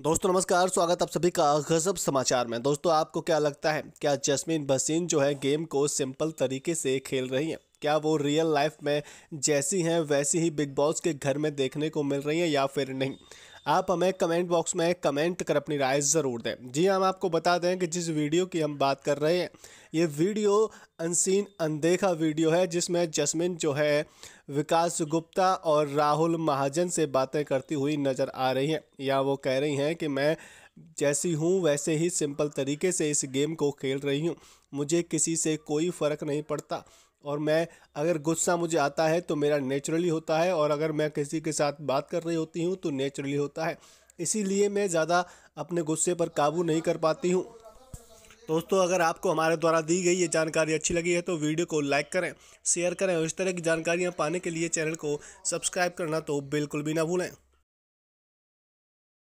दोस्तों नमस्कार स्वागत आप सभी का गजब समाचार में दोस्तों आपको क्या लगता है क्या जसमीन बसीन जो है गेम को सिंपल तरीके से खेल रही हैं क्या वो रियल लाइफ में जैसी हैं वैसी ही बिग बॉस के घर में देखने को मिल रही हैं या फिर नहीं आप हमें कमेंट बॉक्स में कमेंट कर अपनी राय ज़रूर दें जी हाँ, हम आपको बता दें कि जिस वीडियो की हम बात कर रहे हैं ये वीडियो अनसीन अनदेखा वीडियो है जिसमें जसमिन जो है विकास गुप्ता और राहुल महाजन से बातें करती हुई नज़र आ रही हैं या वो कह रही हैं कि मैं जैसी हूँ वैसे ही सिंपल तरीके से इस गेम को खेल रही हूँ मुझे किसी से कोई फ़र्क नहीं पड़ता और मैं अगर गुस्सा मुझे आता है तो मेरा नेचुरली होता है और अगर मैं किसी के साथ बात कर रही होती हूँ तो नेचुरली होता है इसीलिए मैं ज़्यादा अपने गुस्से पर काबू नहीं कर पाती हूँ दोस्तों अगर आपको हमारे द्वारा दी गई ये जानकारी अच्छी लगी है तो वीडियो को लाइक करें शेयर करें और इस तरह की जानकारियाँ पाने के लिए चैनल को सब्सक्राइब करना तो बिल्कुल भी ना भूलें